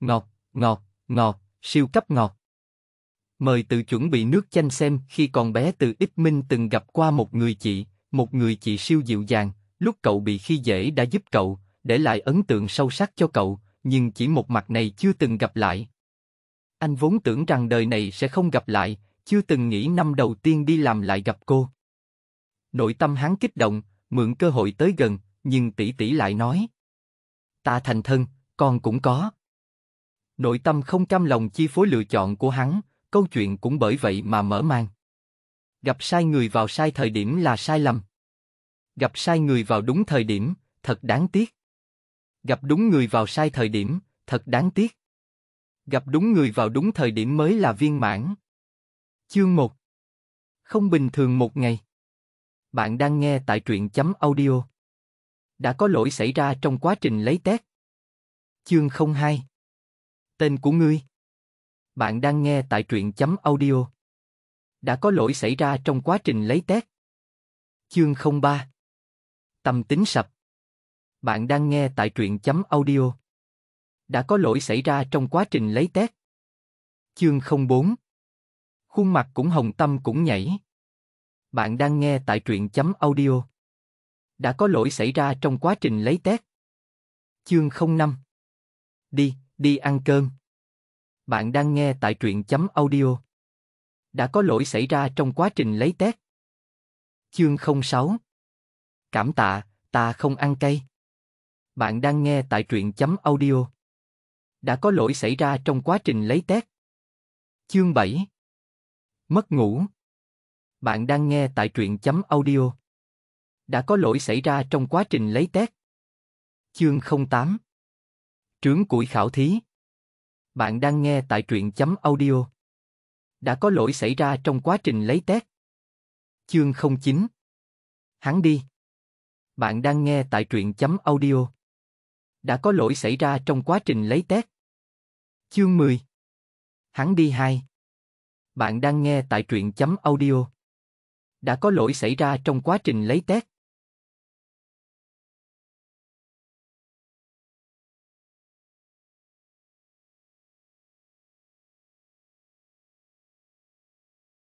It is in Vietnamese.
Ngọt, ngọt, ngọt, siêu cấp ngọt. Mời tự chuẩn bị nước chanh xem khi còn bé từ ít minh từng gặp qua một người chị, một người chị siêu dịu dàng, lúc cậu bị khi dễ đã giúp cậu, để lại ấn tượng sâu sắc cho cậu, nhưng chỉ một mặt này chưa từng gặp lại. Anh vốn tưởng rằng đời này sẽ không gặp lại, chưa từng nghĩ năm đầu tiên đi làm lại gặp cô. Nội tâm hắn kích động, mượn cơ hội tới gần, nhưng tỷ tỷ lại nói: "Ta thành thân, con cũng có." Nội tâm không cam lòng chi phối lựa chọn của hắn, câu chuyện cũng bởi vậy mà mở mang. Gặp sai người vào sai thời điểm là sai lầm. Gặp sai người vào đúng thời điểm, thật đáng tiếc. Gặp đúng người vào sai thời điểm, thật đáng tiếc. Gặp đúng người vào đúng thời điểm mới là viên mãn. Chương 1 Không bình thường một ngày Bạn đang nghe tại truyện chấm audio. Đã có lỗi xảy ra trong quá trình lấy test. Chương 02 Tên của ngươi? Bạn đang nghe tại truyện chấm audio. Đã có lỗi xảy ra trong quá trình lấy test. Chương 03 Tâm tính sập Bạn đang nghe tại truyện chấm audio. Đã có lỗi xảy ra trong quá trình lấy test. Chương 04 Khuôn mặt cũng hồng tâm cũng nhảy. Bạn đang nghe tại truyện chấm audio. Đã có lỗi xảy ra trong quá trình lấy test. Chương 05 Đi, đi ăn cơm. Bạn đang nghe tại truyện chấm audio. Đã có lỗi xảy ra trong quá trình lấy test. Chương 06 Cảm tạ, ta không ăn cây Bạn đang nghe tại truyện chấm audio. Đã có lỗi xảy ra trong quá trình lấy test. Chương 7 Mất ngủ Bạn đang nghe tại truyện chấm audio. Đã có lỗi xảy ra trong quá trình lấy test. Chương 08 Trướng củi khảo thí bạn đang nghe tại truyện chấm audio. Đã có lỗi xảy ra trong quá trình lấy test. Chương 09 Hắn đi. Bạn đang nghe tại truyện chấm audio. Đã có lỗi xảy ra trong quá trình lấy test. Chương 10 Hắn đi 2 Bạn đang nghe tại truyện chấm audio. Đã có lỗi xảy ra trong quá trình lấy test.